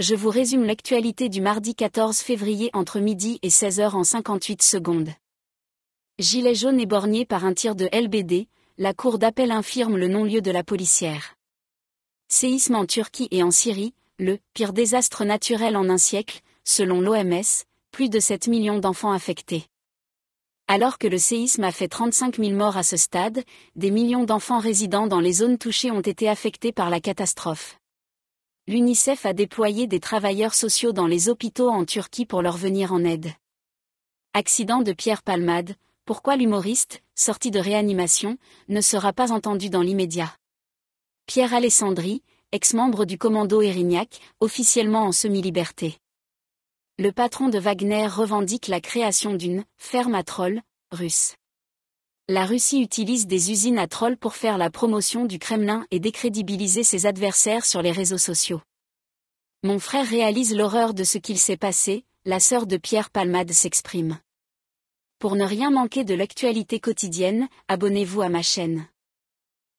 je vous résume l'actualité du mardi 14 février entre midi et 16h en 58 secondes. Gilet jaune éborgné par un tir de LBD, la cour d'appel infirme le non-lieu de la policière. Séisme en Turquie et en Syrie, le pire désastre naturel en un siècle, selon l'OMS, plus de 7 millions d'enfants affectés. Alors que le séisme a fait 35 000 morts à ce stade, des millions d'enfants résidant dans les zones touchées ont été affectés par la catastrophe l'UNICEF a déployé des travailleurs sociaux dans les hôpitaux en Turquie pour leur venir en aide. Accident de Pierre Palmade, pourquoi l'humoriste, sorti de réanimation, ne sera pas entendu dans l'immédiat Pierre Alessandri, ex-membre du commando Erignac, officiellement en semi-liberté. Le patron de Wagner revendique la création d'une ferme à troll russe. La Russie utilise des usines à trolls pour faire la promotion du Kremlin et décrédibiliser ses adversaires sur les réseaux sociaux. Mon frère réalise l'horreur de ce qu'il s'est passé, la sœur de Pierre Palmade s'exprime. Pour ne rien manquer de l'actualité quotidienne, abonnez-vous à ma chaîne.